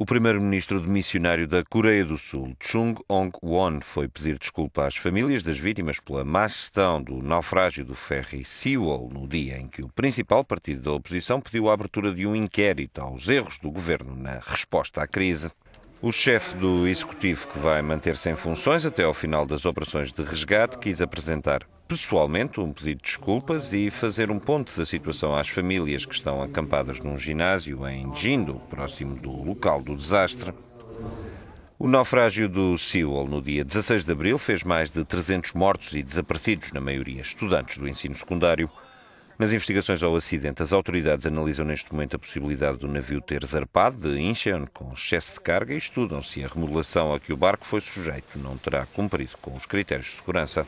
O primeiro-ministro demissionário da Coreia do Sul, Chung Hong-won, foi pedir desculpa às famílias das vítimas pela má gestão do naufrágio do ferry Sewol no dia em que o principal partido da oposição pediu a abertura de um inquérito aos erros do governo na resposta à crise. O chefe do executivo, que vai manter-se em funções até ao final das operações de resgate, quis apresentar pessoalmente um pedido de desculpas e fazer um ponto da situação às famílias que estão acampadas num ginásio em Jindo, próximo do local do desastre. O naufrágio do Sewell no dia 16 de abril fez mais de 300 mortos e desaparecidos, na maioria estudantes do ensino secundário. Nas investigações ao acidente, as autoridades analisam neste momento a possibilidade do navio ter zarpado de Incheon com excesso de carga e estudam se a remodelação a que o barco foi sujeito não terá cumprido com os critérios de segurança.